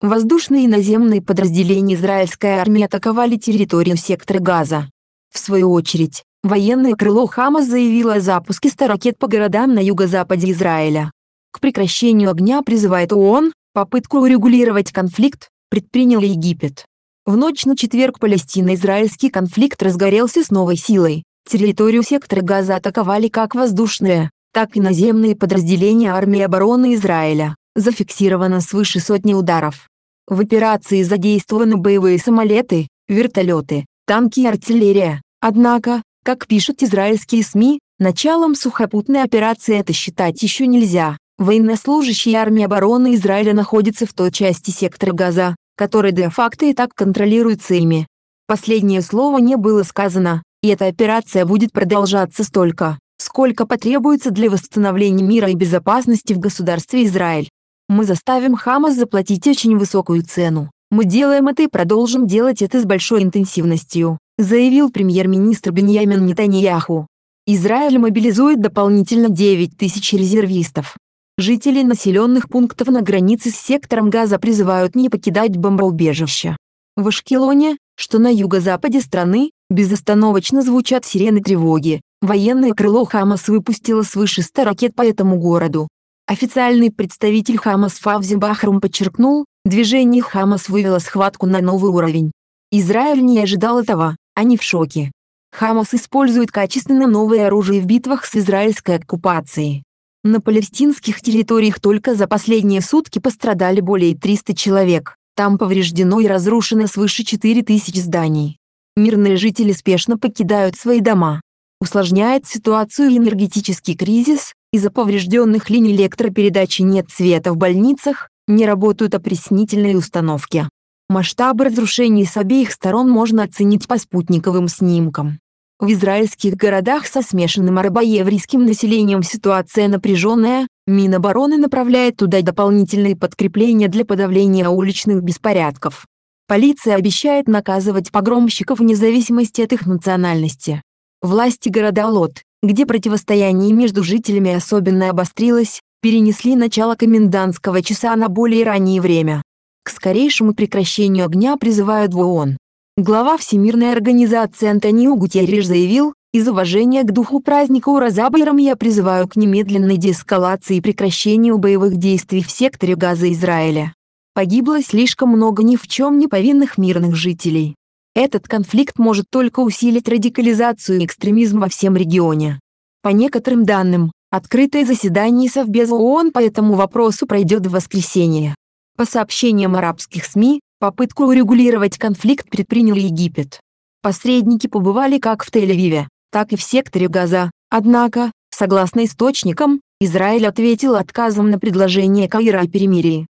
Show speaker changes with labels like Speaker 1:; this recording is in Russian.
Speaker 1: Воздушные и наземные подразделения израильской армии атаковали территорию сектора Газа. В свою очередь, военное крыло Хамас заявило о запуске 100 ракет по городам на юго-западе Израиля. К прекращению огня призывает ООН, попытку урегулировать конфликт, предпринял Египет. В ночь на четверг палестино-израильский конфликт разгорелся с новой силой. Территорию сектора Газа атаковали как воздушные, так и наземные подразделения армии обороны Израиля. Зафиксировано свыше сотни ударов. В операции задействованы боевые самолеты, вертолеты, танки и артиллерия. Однако, как пишут израильские СМИ, началом сухопутной операции это считать еще нельзя. Военнослужащие армии обороны Израиля находятся в той части сектора Газа, которая де-факто и так контролируется ими. Последнее слово не было сказано, и эта операция будет продолжаться столько, сколько потребуется для восстановления мира и безопасности в государстве Израиль. Мы заставим Хамас заплатить очень высокую цену. Мы делаем это и продолжим делать это с большой интенсивностью, заявил премьер-министр Беньямин Нетаньяху. Израиль мобилизует дополнительно 9 тысяч резервистов. Жители населенных пунктов на границе с сектором Газа призывают не покидать бомбоубежище. В Ашкелоне, что на юго-западе страны, безостановочно звучат сирены тревоги. Военное крыло Хамас выпустило свыше 100 ракет по этому городу. Официальный представитель Хамас Фавзи Бахрум подчеркнул, движение Хамас вывело схватку на новый уровень. Израиль не ожидал этого, они в шоке. Хамас использует качественно новое оружие в битвах с израильской оккупацией. На палестинских территориях только за последние сутки пострадали более 300 человек, там повреждено и разрушено свыше 4000 зданий. Мирные жители спешно покидают свои дома. Усложняет ситуацию энергетический кризис, из-за поврежденных линий электропередачи нет света в больницах, не работают опреснительные установки. Масштабы разрушений с обеих сторон можно оценить по спутниковым снимкам. В израильских городах со смешанным арабоеврейским населением ситуация напряженная, Минобороны направляет туда дополнительные подкрепления для подавления уличных беспорядков. Полиция обещает наказывать погромщиков вне зависимости от их национальности. Власти города Лот, где противостояние между жителями особенно обострилось, перенесли начало комендантского часа на более раннее время. К скорейшему прекращению огня призывают в ООН. Глава Всемирной организации Антонио Гутерриш заявил, из уважения к духу праздника Уразабайрам я призываю к немедленной деэскалации и прекращению боевых действий в секторе Газа Израиля. Погибло слишком много ни в чем не повинных мирных жителей. Этот конфликт может только усилить радикализацию и экстремизм во всем регионе. По некоторым данным, открытое заседание Совбеза ООН по этому вопросу пройдет в воскресенье. По сообщениям арабских СМИ, попытку урегулировать конфликт предпринял Египет. Посредники побывали как в Тель-Авиве, так и в секторе Газа, однако, согласно источникам, Израиль ответил отказом на предложение Каира о перемирии.